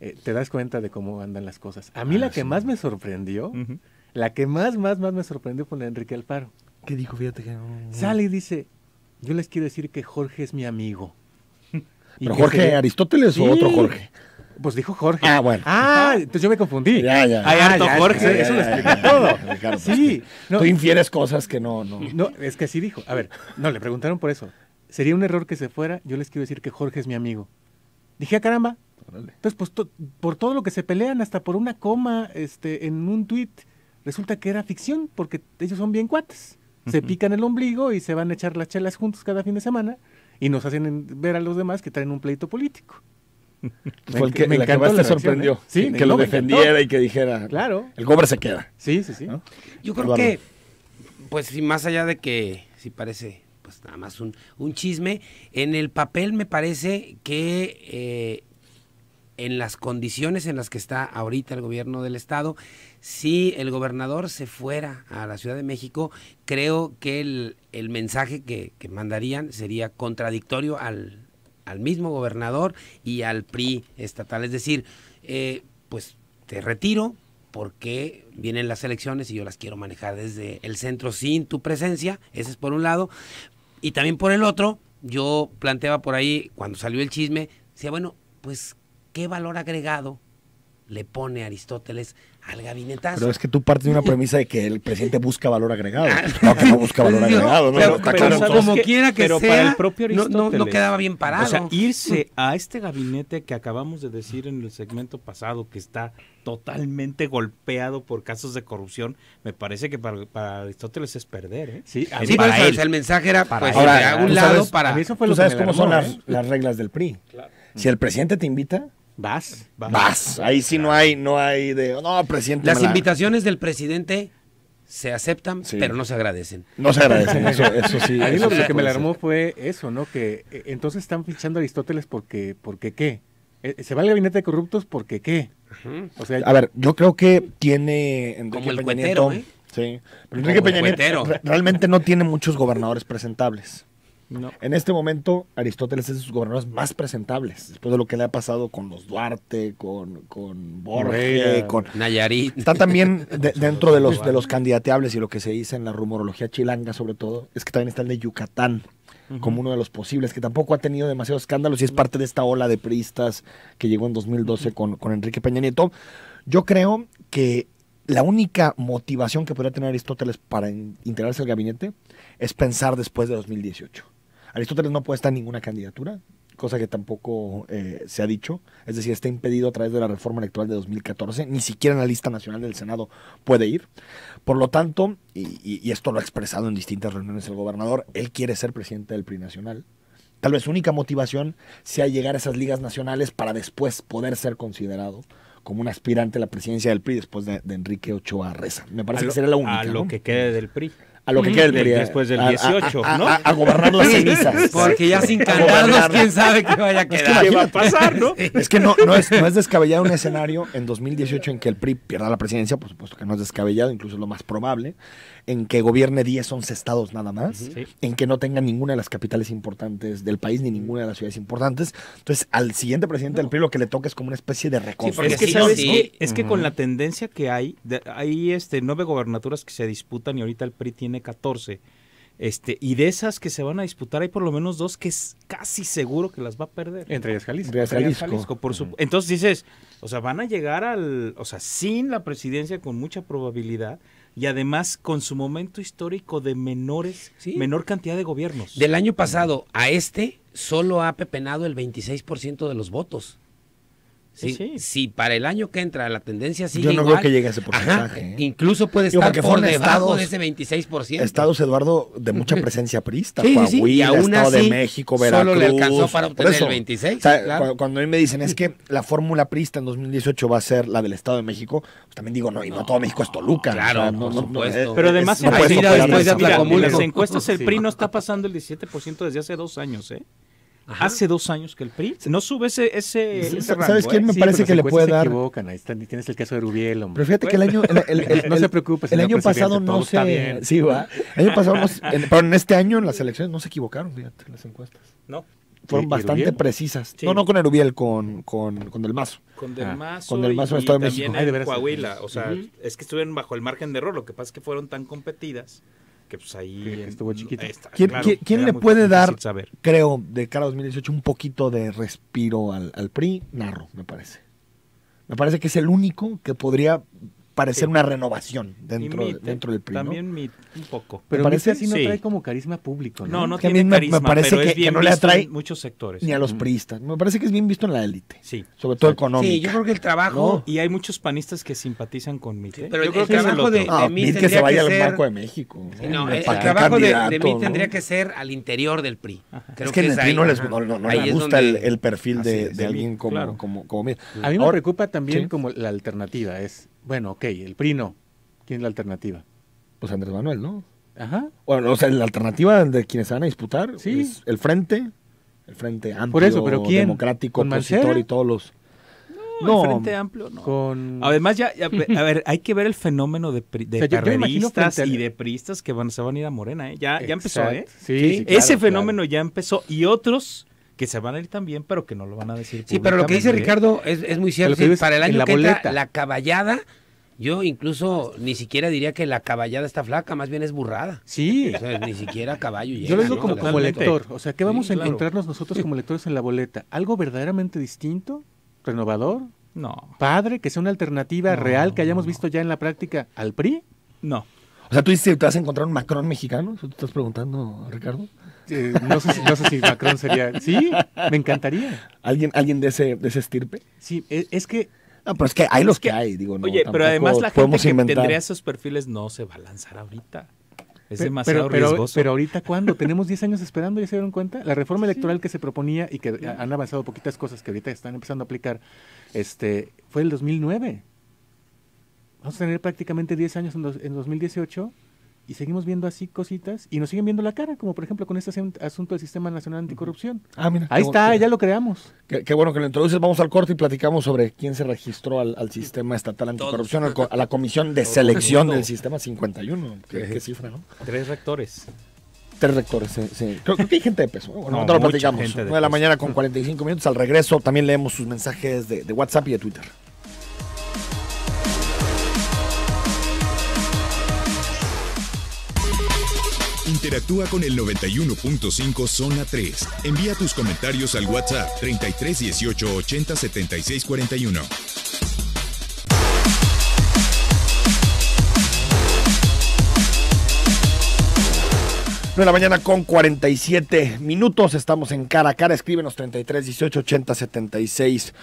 Speaker 4: eh, te das cuenta de cómo andan las cosas. A mí ah, la que más me sorprendió, la que más, más, más me sorprendió fue la Enrique Alfaro. ¿Qué dijo? Fíjate que... Sale y dice, yo les quiero decir que Jorge es mi amigo. ¿Pero Jorge Aristóteles o otro Jorge? Pues dijo Jorge. Ah, bueno. Ah, entonces yo me confundí. Ya, ya. Hay ah, harto Jorge, eso lo explica todo. Pues sí. No, tú infieres cosas que no, no. No, es que así dijo. A ver, no, le preguntaron por eso. Sería un error que se fuera. Yo les quiero decir que Jorge es mi amigo. Dije, ah, caramba, entonces, pues por todo lo que se pelean, hasta por una coma este, en un tuit, resulta que era ficción, porque ellos son bien cuates. Se pican el ombligo y se van a echar las chelas juntos cada fin de semana y nos hacen ver a los demás que traen un pleito político. me el me sorprendió. que, lo defendiera y que dijera. Claro. El cobre se queda. Sí, sí, sí.
Speaker 5: Yo creo que, pues, y más allá de que, si parece, pues, nada más un, chisme, en el papel me parece que eh, en las condiciones en las que está ahorita el gobierno del estado, si el gobernador se fuera a la Ciudad de México, creo que el, mensaje que, mandarían sería contradictorio al, al, mismo gobernador y al PRI estatal. Es decir, eh, pues te retiro porque vienen las elecciones y yo las quiero manejar desde el centro sin tu presencia, ese es por un lado, y también por el otro, yo planteaba por ahí, cuando salió el chisme, decía, bueno, pues ¿Qué valor agregado le pone Aristóteles al gabinetazo. Pero es que tú
Speaker 1: partes de una premisa de que el presidente busca valor agregado. Ah, no, que no busca valor agregado. No, pero, como quiera que pero
Speaker 3: para el propio Aristóteles, no, quedaba bien parado. O sea, irse a este gabinete que acabamos de decir en el segmento pasado, que está totalmente golpeado por casos de corrupción, me parece que para, Aristóteles es perder. ¿eh? Sí, ah, el mensaje era para pues, a un lado para... sabes cómo son ¿eh? las,
Speaker 1: reglas del PRI. Si el presidente te invita Vas. Vas. Ahí sí no hay, no hay de. No, presidente. Las
Speaker 5: invitaciones del presidente se aceptan, pero no se agradecen. No se agradecen, eso, eso sí. A mí lo, que me alarmó
Speaker 4: fue eso, ¿no? Que eh, entonces están fichando a Aristóteles porque, porque qué. Eh, ¿Se va el gabinete de corruptos porque qué? a ver, yo creo que tiene. como el Peña ¿eh?
Speaker 2: Sí. Enrique
Speaker 1: realmente no tiene muchos gobernadores presentables. En este momento, Aristóteles es de sus gobernadores más presentables, después de lo que le ha pasado con los Duarte, con, con Borges, con Nayarit. Está también dentro de los, de los candidateables y lo que se dice en la rumorología chilanga, sobre todo, es que también está el de Yucatán. Como uno de los posibles, que tampoco ha tenido demasiados escándalos y es parte de esta ola de priistas que llegó en 2012 con, con Enrique Peña Nieto. Yo creo que la única motivación que podría tener Aristóteles para integrarse al gabinete es pensar después de 2018. Aristóteles no estar en ninguna candidatura, cosa que tampoco eh, se ha dicho. Es decir, está impedido a través de la reforma electoral de 2014. Ni siquiera en la lista nacional del Senado puede ir. Por lo tanto, y, esto lo ha expresado en distintas reuniones el gobernador, él quiere ser presidente del PRI nacional. Tal vez su única motivación sea llegar a esas ligas nacionales para después poder ser considerado como un aspirante a la presidencia del PRI después de, Enrique Ochoa Reza. Me parece que será la única. A lo
Speaker 3: que quede del PRI a lo que quede Después del 18, ¿no? A, gobernar las cenizas. Porque ya sin cantarnos, quién sabe qué vaya a quedar. Es que va a pasar, no? Es que no, no, es, no
Speaker 1: es descabellado un escenario en 2018 en que el PRI pierda la presidencia, por supuesto que no es descabellado, incluso es lo más probable en que gobierne 10, 11 estados nada más, en que no tenga ninguna de las capitales importantes del país ni ninguna de las ciudades importantes. Entonces, al siguiente presidente del PRI lo que le toca es como una especie de reconstrucción. es que, Es que con la
Speaker 3: tendencia que hay, hay este, nueve gobernaturas que se disputan y ahorita el PRI tiene 14. Este, y de esas que se van a disputar hay por lo menos dos que es casi seguro que las va a perder. Entre ellas Jalisco. Entre Jalisco. por Entonces dices, o sea, van a llegar al, o sea, sin la presidencia con mucha probabilidad
Speaker 5: y además con su momento histórico de menores, menor cantidad de gobiernos. Del año pasado a este solo ha pepenado el 26% de los votos. Si, sí, sí. si para el año que entra la tendencia sigue Yo no igual, creo que llegue a ese porcentaje. ¿eh? Incluso puede estar por debajo de ese 26%.
Speaker 1: Estados, Eduardo, de mucha presencia prista. sí, Estado de México, Veracruz. Solo le alcanzó para obtener el 26%. Cuando a mí me dicen es que la fórmula prista en 2018 va a ser la del Estado de México, pues también digo, no, y no, todo México es Toluca. Claro, no, por eh, Pero además, en, después las encuestas el PRI
Speaker 3: no está pasando el 17% desde hace dos años, ¿eh? hace dos años que el PRI no sube ese, ese, ¿Sabes quién ¿eh? me parece que le puede se dar?
Speaker 4: equivocan, ahí están, tienes el caso de Rubiel, Pero fíjate que el año el, no se preocupe, el año pasado no se sí va. El año pasado pero
Speaker 1: en este año en las elecciones no se equivocaron, fíjate,
Speaker 3: las encuestas. No.
Speaker 1: Fueron bastante precisas. No, no con Erubiel, con, con, con Del Mazo.
Speaker 3: Con ah. Del Mazo. con Del Mazo Estado de México. Coahuila. O sea, es que estuvieron bajo el margen de error. Lo que pasa es que fueron tan competidas que pues ahí estuvo chiquito. ¿Quién, le puede dar,
Speaker 1: creo, de cara a 2018 un poquito de respiro al, al PRI? Narro, me parece. Me parece que es el único que podría parecer una renovación dentro, dentro del PRI. También
Speaker 3: un poco. Pero parece así no trae como
Speaker 1: carisma público. No, no, no tiene carisma, me parece pero que, es bien que no le atrae muchos sectores. Ni a los priistas. Me parece que es bien visto en la élite. Sí. Sobre todo económico.
Speaker 3: Sí, yo creo que el trabajo. Y hay muchos panistas que simpatizan con MIT. pero yo creo creo ah, el trabajo de, de MIT tendría que se vaya al de México. No, el, trabajo de, mí tendría
Speaker 5: que ser al interior del PRI. es que, el PRI no les gusta el perfil ah, de alguien como
Speaker 4: como A mí me preocupa también como la alternativa es bueno, ok, el PRI no. ¿Quién es la alternativa? Pues Andrés Manuel, ¿no? Ajá. Bueno, o sea, la alternativa de quienes se van a disputar ¿Sí? es
Speaker 1: el Frente, el Frente Amplio, Por eso, ¿pero quién? Democrático, Opositor y todos los...
Speaker 3: No, el Frente Amplio no. Además, ya, a ver, hay que ver el fenómeno de, de y de priistas que se van a ir a Morena, ¿eh? Ya, ya empezó, ¿eh? Sí, Ese fenómeno ya
Speaker 5: empezó. Y otros que se van a ir también, pero que no lo van a decir. Sí, pero lo que dice Ricardo es, es muy cierto. para el año la que la caballada, yo incluso ni siquiera diría que la caballada está flaca, más bien es burrada. Sí. O sea, ni siquiera caballo Yo lo digo como, como lector. O sea, ¿qué vamos a encontrarnos
Speaker 4: nosotros como lectores en la boleta? ¿Algo verdaderamente distinto? ¿Renovador? No. ¿Padre? ¿Que sea una alternativa real que hayamos visto ya en la práctica al PRI? No. O sea, tú dices, ¿te vas a encontrar un Macron mexicano? ¿Eso te estás preguntando, Ricardo? Eh, no, sé si, Macron sería. Sí, me
Speaker 1: encantaría. ¿Alguien, alguien de, ese, de ese estirpe? Sí, e,
Speaker 4: es, que. No, pero es que hay los que, hay, digo. No, oye, pero además la gente que tendría
Speaker 3: esos perfiles no se va a lanzar ahorita. Es demasiado riesgoso. Pero,
Speaker 4: ahorita, ¿cuándo? Tenemos 10 años esperando, ¿ya se dieron cuenta? La reforma electoral que se proponía y que han avanzado poquitas cosas que ahorita están empezando a aplicar, este, fue el 2009. Vamos a tener prácticamente 10 años en, dos, en 2018 y seguimos viendo así cositas y nos siguen viendo la cara, como por ejemplo con este asunto del Sistema Nacional Anticorrupción.
Speaker 1: Ah, mira, Ahí está,
Speaker 4: ya lo creamos.
Speaker 1: Qué, bueno que lo introduces. Vamos al corte y platicamos sobre quién se registró al, Sistema Estatal Anticorrupción, a la Comisión de Selección del Sistema 51. Qué, cifra, ¿no? Tres rectores. Tres rectores, sí. Creo, que hay gente de peso. ¿eh? Bueno, no, lo platicamos. una de, la mañana con 45 minutos. Al regreso también leemos sus mensajes de, de WhatsApp
Speaker 2: y de Twitter. Interactúa con el 91.5 Zona 3. Envía tus comentarios al WhatsApp 33 18 80 76 41.
Speaker 1: de la mañana con 47 minutos. Estamos en cara a cara. Escríbenos 33 18 80 76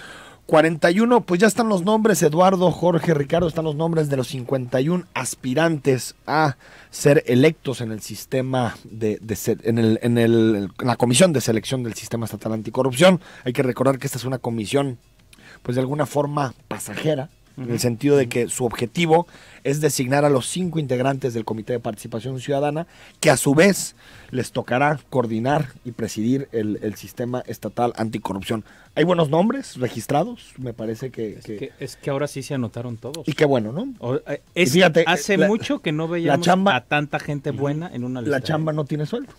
Speaker 1: 41, pues ya están los nombres, Eduardo, Jorge, Ricardo, están los nombres de los 51 aspirantes a ser electos en el sistema de, en, el, en, el, la comisión de selección del sistema estatal anticorrupción. Hay que recordar que esta es una comisión, pues de alguna forma pasajera, en el sentido de que su objetivo es designar a los cinco integrantes del Comité de Participación Ciudadana, que a su vez les tocará coordinar y presidir el, sistema estatal anticorrupción. Hay buenos nombres registrados, me parece
Speaker 3: que es que, ahora sí se anotaron todos. Y qué bueno, ¿no? Eh, fíjate, hace mucho que no veíamos a tanta gente buena en una La chamba ¿eh? no tiene sueldo.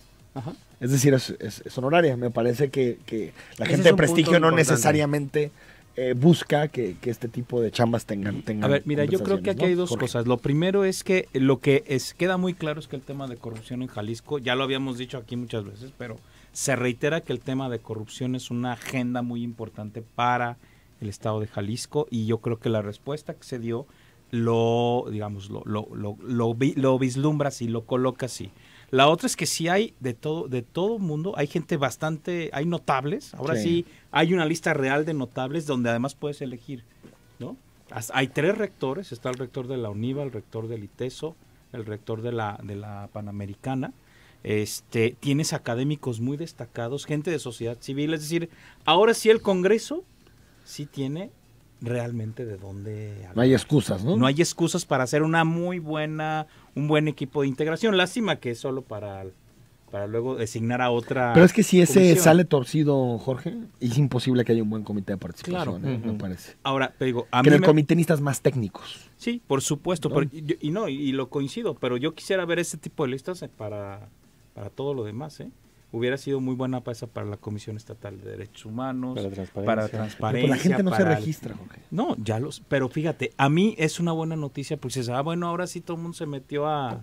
Speaker 1: Es decir, es, honoraria. Me parece que, la gente de prestigio no necesariamente eh, busca
Speaker 3: que, este tipo de chambas tengan... a ver, mira, yo creo que aquí hay dos cosas. Lo primero es que lo que es, queda muy claro es que el tema de corrupción en Jalisco, ya lo habíamos dicho aquí muchas veces, pero se reitera que el tema de corrupción es una agenda muy importante para el estado de Jalisco y yo creo que la respuesta que se dio lo, digamos, lo, lo, lo, lo, lo vislumbra así, lo coloca así. La otra es que sí hay de todo, de todo mundo, hay gente bastante, hay notables, ahora sí, hay una lista real de notables donde además puedes elegir, ¿no? Hay tres rectores, está el rector de la UNIVA, el rector del ITESO, el rector de la, de la Panamericana, este, tienes académicos muy destacados, gente de sociedad civil, es decir, ahora sí el Congreso sí tiene realmente de dónde... No hay excusas, ¿no? No hay excusas para hacer una muy buena, un buen equipo de integración. Lástima que es solo para, para luego designar a otra... Pero es que si ese sale
Speaker 1: torcido, Jorge, es imposible que haya un buen comité de participación, ¿eh? me parece. Ahora, te digo, a que mí... el comité más técnicos.
Speaker 3: Sí, por supuesto, y, no, y lo coincido, pero yo quisiera ver ese tipo de listas eh, para, para todo lo demás, ¿eh? hubiera sido muy buena pasa para la Comisión Estatal de Derechos Humanos, para transparencia. Para la gente no se registra, No, ya los. Pero fíjate, a mí es una buena noticia porque se ah, bueno, ahora sí todo el mundo se metió
Speaker 5: a.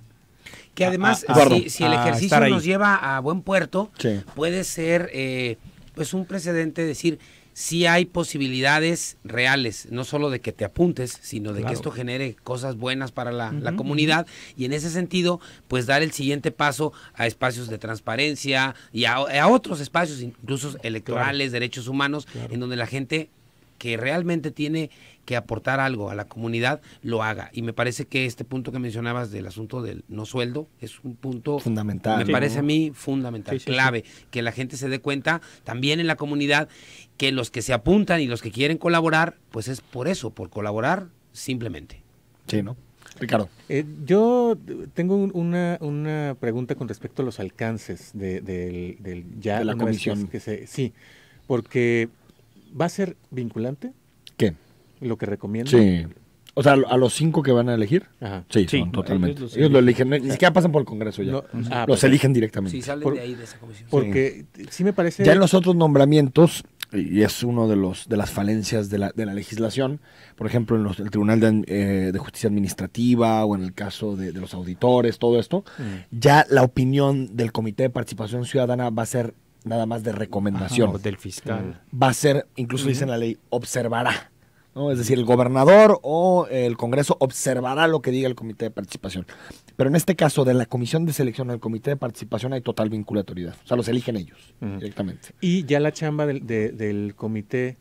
Speaker 5: Que además, si, el ejercicio nos lleva a buen puerto, puede ser eh, pues un precedente decir si hay posibilidades reales, no solo de que te apuntes, sino de que esto genere cosas buenas para la, comunidad y en ese sentido, pues dar el siguiente paso a espacios de transparencia y a, otros espacios, incluso electorales, derechos humanos, en donde la gente que realmente tiene que aportar algo a la comunidad lo haga. Y me parece que este punto que mencionabas del asunto del no sueldo es un punto
Speaker 1: fundamental. Me parece a mí
Speaker 5: fundamental, clave, que la gente se dé cuenta también en la comunidad que los que se apuntan y los que quieren colaborar, pues es por eso, por colaborar simplemente.
Speaker 4: Sí, ¿no? Ricardo.
Speaker 5: Eh, yo
Speaker 4: tengo una, una, pregunta con respecto a los alcances de, ya la comisión. Que se, sí, porque va a ser vinculante. ¿Qué? lo que recomiendo Sí. O sea, a los cinco que van a elegir. Sí, totalmente.
Speaker 1: Ellos, lo eligen, ni siquiera pasan por el Congreso ya. los ah, eligen directamente. salen de ahí, de esa comisión. Porque sí. me parece. Ya en los otros nombramientos, y es uno de los de las falencias de la, de la legislación, por ejemplo, en los, el Tribunal de, eh, Justicia Administrativa o en el caso de, los auditores, todo esto, mm. ya la opinión del Comité de Participación Ciudadana va a ser nada más de recomendación. del fiscal. Va a ser, incluso dice en la ley, observará. Es decir, el gobernador o el Congreso observará lo que diga el comité de participación. Pero en este caso, de la comisión de selección al comité de participación hay total vinculatoriedad. O sea, los eligen ellos directamente.
Speaker 4: Y ya la chamba del, del comité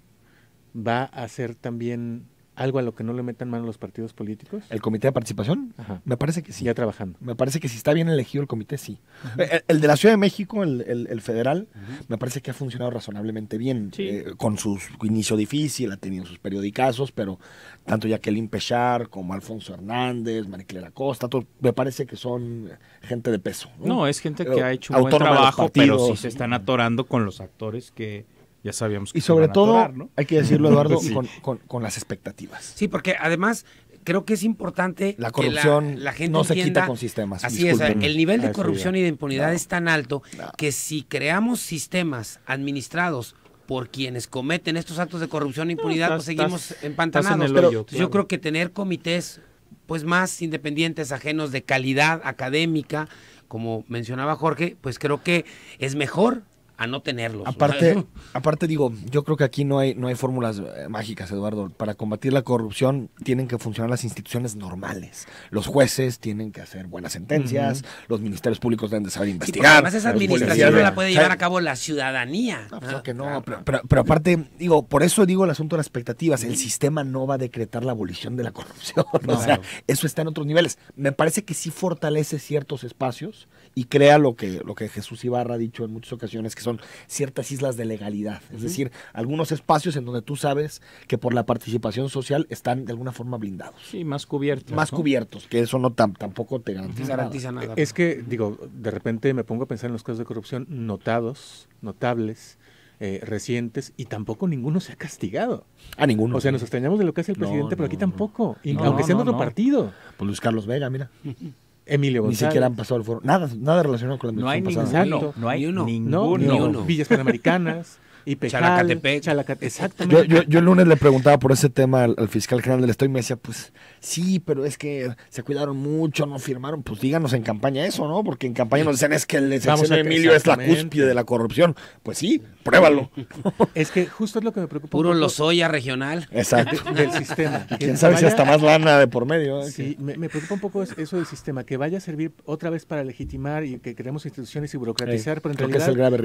Speaker 4: va a ser también algo a lo que no le metan mano los partidos políticos?
Speaker 1: ¿El comité de participación? Me parece que sí. Ya trabajando. Me parece que si está bien elegido el comité, sí. Eh, el, de la Ciudad de México, el, el, federal, me parece que ha funcionado razonablemente bien. Eh, con su inicio difícil, ha tenido sus periodicazos, pero tanto Jacqueline Pechar como Alfonso Hernández, Mariclera Costa, me parece que son
Speaker 3: gente de peso. No, no es gente que ha hecho un buen trabajo, pero sí se están atorando con los actores que ya sabíamos que Y sobre todo, hay que decirlo, Eduardo,
Speaker 5: con, las expectativas. Sí, porque además creo que es importante. La corrupción que la, gente no se quita con sistemas. Así es, el nivel de corrupción y de impunidad es tan alto que si creamos sistemas administrados por quienes cometen estos actos de corrupción e impunidad, pues seguimos empantanados. En el Yo creo que tener comités pues más independientes, ajenos de calidad académica, como mencionaba Jorge, pues creo que es mejor a no tenerlos. Aparte,
Speaker 1: aparte digo, yo creo que aquí no hay, no hay fórmulas eh, mágicas, Eduardo. Para combatir la corrupción tienen que funcionar las instituciones normales. Los jueces tienen que hacer buenas sentencias, los ministerios públicos deben de saber investigar. además esa administración no la puede llevar
Speaker 5: a cabo la ciudadanía. Ah, pues, ah, que no, pero,
Speaker 1: aparte, digo, por eso digo el asunto de las expectativas. El sistema no va a decretar la abolición de la corrupción. eso está en otros niveles. Me parece que sí fortalece ciertos espacios y crea lo que, lo que Jesús Ibarra ha dicho en muchas ocasiones, que son ciertas islas de legalidad, es decir, algunos espacios en donde tú sabes que por la
Speaker 4: participación social están de alguna forma blindados.
Speaker 3: Sí, más cubiertos. Más cubiertos,
Speaker 4: que eso
Speaker 1: no tam tampoco
Speaker 4: te garantiza, nada. Es que, digo, de repente me pongo a pensar en los casos de corrupción notados, notables, eh, recientes y tampoco ninguno se ha castigado. A ninguno. O sea, nos extrañamos de lo que hace el presidente, pero aquí tampoco, aunque sea en otro partido. Pues Luis Carlos Vega, mira. Emilio Ni siquiera han pasado el foro. Nada, nada relacionado con la administración no hay no, hay uno. Ninguno. Ni uno. Villas Panamericanas. Y Chalacatepec. exactamente.
Speaker 1: Yo, el lunes le preguntaba por ese tema al, fiscal general del Estado y me decía, pues sí, pero es que se cuidaron mucho, no firmaron. Pues díganos en campaña eso, ¿no? Porque en campaña nos dicen es que el de Emilio es la cúspide
Speaker 5: de la corrupción. Pues sí, pruébalo.
Speaker 4: Es que justo es lo que me preocupa.
Speaker 5: Puro Lozoya regional. Exacto.
Speaker 4: del sistema. Quién sabe si hasta más lana de por medio. ¿eh? Sí, me, preocupa un poco eso del sistema, que vaya a servir otra vez para legitimar y que creemos instituciones y burocratizar, pero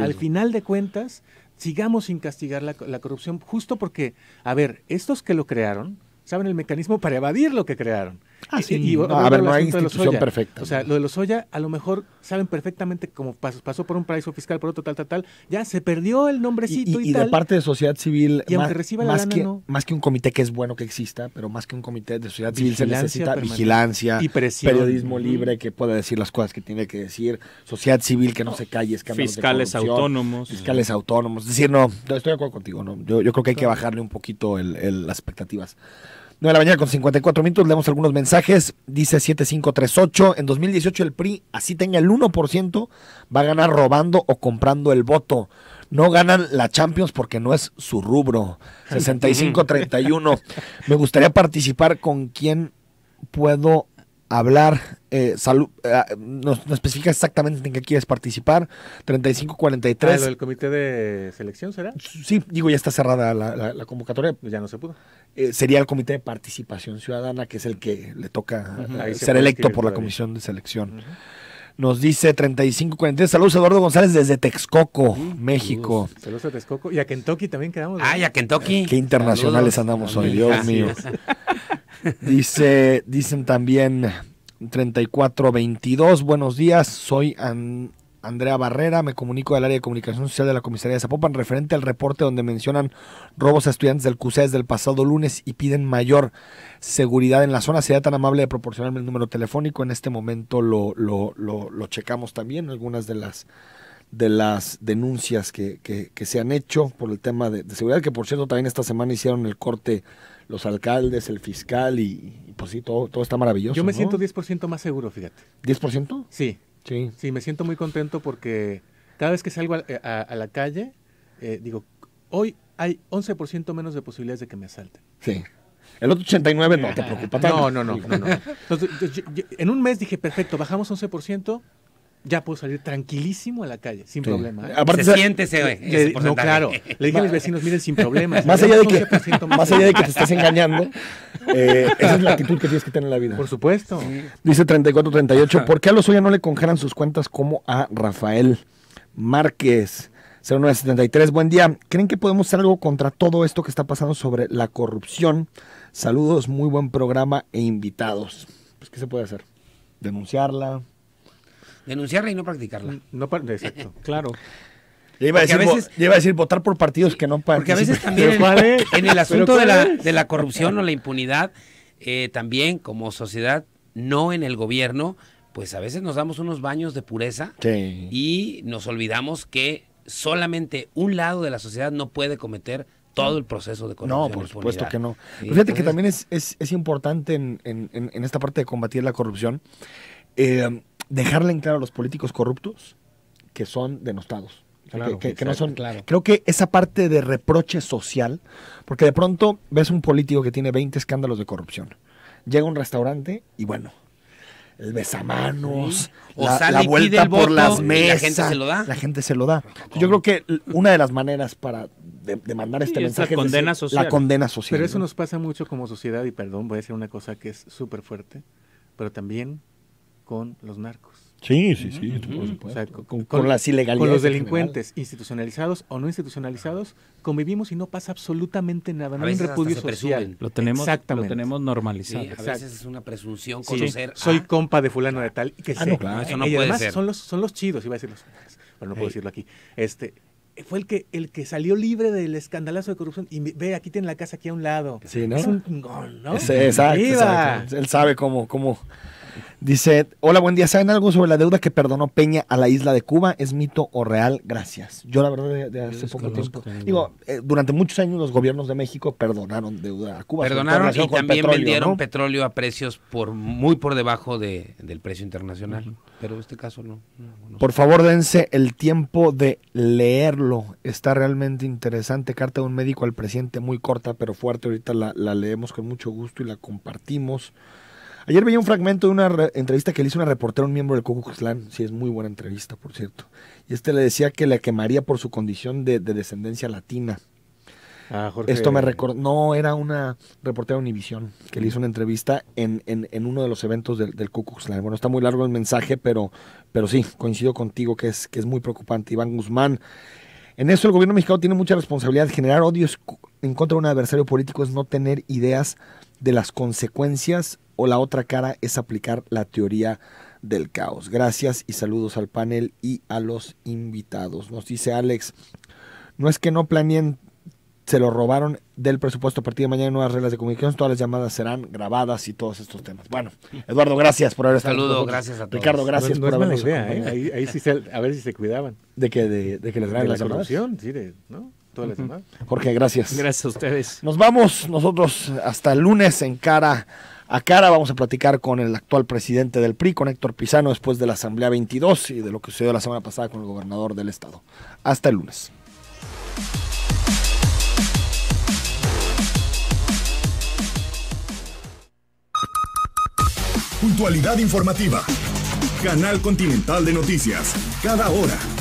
Speaker 4: al final de cuentas, sigamos sin castigar la, corrupción, justo porque, a ver, estos que lo crearon saben el mecanismo para evadir lo que crearon. Ah, sí. a ver, no hay institución perfecta. O sea, lo de los Oya, a lo mejor saben perfectamente cómo pasó, pasó por un paraíso fiscal, por otro tal, tal, tal. Ya se perdió el nombrecito y, de parte
Speaker 1: de sociedad civil, más, que, un comité que es bueno que exista, pero más que un comité de sociedad civil se necesita vigilancia, periodismo libre que pueda decir las cosas que tiene que decir, sociedad civil que no se calle, fiscales autónomos, fiscales autónomos. Es decir, no, estoy de acuerdo contigo, no. Yo, creo que hay que bajarle un poquito el, las expectativas. 9 de la mañana con 54 minutos, leemos algunos mensajes. Dice 7538, en 2018 el PRI, así tenga el 1%, va a ganar robando o comprando el voto. No ganan la Champions porque no es su rubro. 6531, me gustaría participar con quién puedo hablar, eh, salud, eh, ah, nos, especifica exactamente en qué quieres participar, 3543. Ah, ¿El
Speaker 4: comité de selección será? Sí,
Speaker 1: digo, ya está cerrada la,
Speaker 4: convocatoria. Pues ya no se pudo.
Speaker 1: Eh, sería el comité de participación ciudadana, que es el que le toca ser electo por la comisión de selección. Nos dice 3543. Saludos, Eduardo González, desde Texcoco, México.
Speaker 4: Saludos. a Texcoco. Y a Kentucky también quedamos. Ah, a Kentucky. Qué internacionales andamos hoy, Dios mío.
Speaker 1: Dice, dicen también 3422, buenos días, soy Andrea Barrera, me comunico del área de comunicación social de la comisaría de Zapopan referente al reporte donde mencionan robos a estudiantes del desde el pasado lunes y piden mayor seguridad en la zona. Sería tan amable de proporcionarme el número telefónico. En este momento lo, lo, checamos también, algunas de las de las denuncias que, se han hecho por el tema de seguridad, que por cierto también esta semana hicieron el corte los alcaldes, el fiscal y, pues sí, todo, todo está maravilloso. Yo me siento
Speaker 4: 10% más seguro, fíjate. ¿10%? Sí. Sí. Sí, me siento muy contento porque cada vez que salgo eh, a, la calle, eh, digo, hoy hay 11% menos de posibilidades de que me asalten. Sí.
Speaker 1: El otro 89 no te preocupa tanto. No, no, no. no,
Speaker 4: Entonces, en un mes dije, perfecto, bajamos 11%, ya puedo salir tranquilísimo a la calle, sin problema. ¿eh? Aparte, se siente ese, No, claro. Le dije a mis vecinos, miren, sin problemas. más, allá de que, te estés
Speaker 1: engañando, eh, esa es la actitud que tienes que tener en la vida. Por supuesto. Dice 3438, ¿por qué a los suyos no le congelan sus cuentas como a Rafael Márquez? 0973, buen día. ¿Creen que podemos hacer algo contra todo esto que está pasando sobre la corrupción? Saludos, muy buen programa e invitados. Pues, ¿qué se puede hacer? Denunciarla,
Speaker 5: Denunciarla y no practicarla. No, exacto, claro. Le iba, a decir, a decir,
Speaker 1: votar por partidos que no Porque a veces también en, el asunto de la, de la, corrupción
Speaker 5: o la impunidad, eh, también como sociedad, no en el gobierno, pues a veces nos damos unos baños de pureza
Speaker 1: y
Speaker 5: nos olvidamos que solamente un lado de la sociedad no puede cometer todo el proceso de corrupción. No, e por supuesto que no. fíjate que también
Speaker 1: es, es, es importante en, esta parte de combatir la corrupción. Eh, dejarle en claro a los políticos corruptos que son denostados. Claro, que, no claro. Creo que esa parte de reproche social, porque de pronto ves un político que tiene 20 escándalos de corrupción, llega a un restaurante y bueno, el besamanos, manos la, sale la, vuelta por las mesas, la gente se lo da. La gente se lo da. Yo creo que una de las maneras para de, mandar este mensaje es la condena, social. Pero eso
Speaker 4: nos pasa mucho como sociedad y perdón, voy a decir una cosa que es súper fuerte, pero también con los narcos.
Speaker 1: Sí, sí, sí, con, las ilegalidades. Con los delincuentes,
Speaker 4: institucionalizados o no institucionalizados, convivimos y no pasa absolutamente nada. No hay repudio social. Lo tenemos, Exactamente. Lo tenemos normalizado. a veces es una presunción conocer. Soy compa de fulano de tal. Que ah, claro, eso no y puede además Son, los, son los chidos, iba a decir los. Pero no puedo decirlo aquí. Este, fue el que el que salió libre del escandalazo de corrupción y ve aquí tiene la casa aquí a un lado sí no es un gol no, exacto, Él
Speaker 1: sabe cómo cómo Dice, hola, buen día. ¿Saben algo sobre la deuda que perdonó Peña a la isla de Cuba? ¿Es mito o real? Gracias. Yo la verdad de, hace poco tiempo. Digo, eh, durante muchos años los gobiernos de México perdonaron deuda a Cuba.
Speaker 5: Perdonaron y también vendieron petróleo a precios por muy por debajo del precio internacional. Pero en este caso no, Por favor, dense
Speaker 1: el tiempo de leerlo. Está realmente interesante. Carta de un médico al presidente, muy corta pero fuerte. Ahorita la, la leemos con mucho gusto y la compartimos. Ayer veía un fragmento de una entrevista que le hizo una reportera a un miembro del Cucucslan. Sí, es muy buena entrevista, por cierto. Y este le decía que la quemaría por su condición de, descendencia latina.
Speaker 4: Ah, Jorge. Esto me
Speaker 1: recordó. No, era una reportera de Univisión que le hizo una entrevista en, uno de los eventos del, del Bueno, está muy largo el mensaje, pero, sí, coincido contigo que es, que es muy preocupante. Iván Guzmán. En eso el gobierno mexicano tiene mucha responsabilidad. de Generar odios en contra de un adversario político es no tener ideas de las consecuencias o la otra cara es aplicar la teoría del caos. Gracias y saludos al panel y a los invitados. Nos dice Alex, no es que no planeen, se lo robaron del presupuesto a partir de mañana nuevas reglas de comunicación, todas las llamadas serán grabadas y todos estos temas. Bueno, Eduardo, gracias por haber estado. Saludos, gracias a todos. Ricardo, gracias por habernos idea, ¿eh? ahí, sí
Speaker 4: a ver si se cuidaban. De que de, que les graben la corrupción, sí, de, ¿no? Jorge, gracias.
Speaker 3: Gracias a ustedes.
Speaker 1: Nos vamos nosotros hasta el lunes en cara a cara. Vamos a platicar con el actual presidente del PRI, con Héctor Pisano, después de la Asamblea 22 y de lo que sucedió la semana pasada con el gobernador del estado. Hasta el lunes.
Speaker 2: Puntualidad informativa. Canal Continental de Noticias. Cada hora.